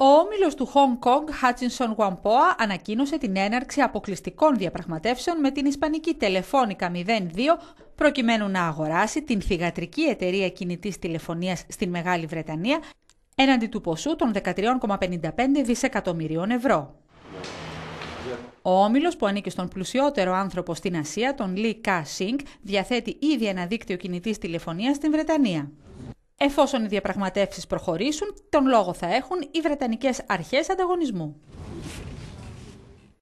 Ο όμιλος του Hong Kong, Hutchinson Wampoa, ανακοίνωσε την έναρξη αποκλειστικών διαπραγματεύσεων με την Ισπανική Τελεφώνικα 02 προκειμένου να αγοράσει την θηγατρική εταιρεία κινητής τηλεφωνίας στην Μεγάλη Βρετανία έναντι του ποσού των 13,55 δισεκατομμυρίων ευρώ. Ο όμιλος που ανήκει στον πλουσιότερο άνθρωπο στην Ασία, τον Lee Ka-shing, διαθέτει ήδη ένα δίκτυο κινητής τηλεφωνίας στην Βρετανία. Εφόσον οι διαπραγματεύσεις προχωρήσουν, τον λόγο θα έχουν οι Βρετανικές Αρχές Ανταγωνισμού.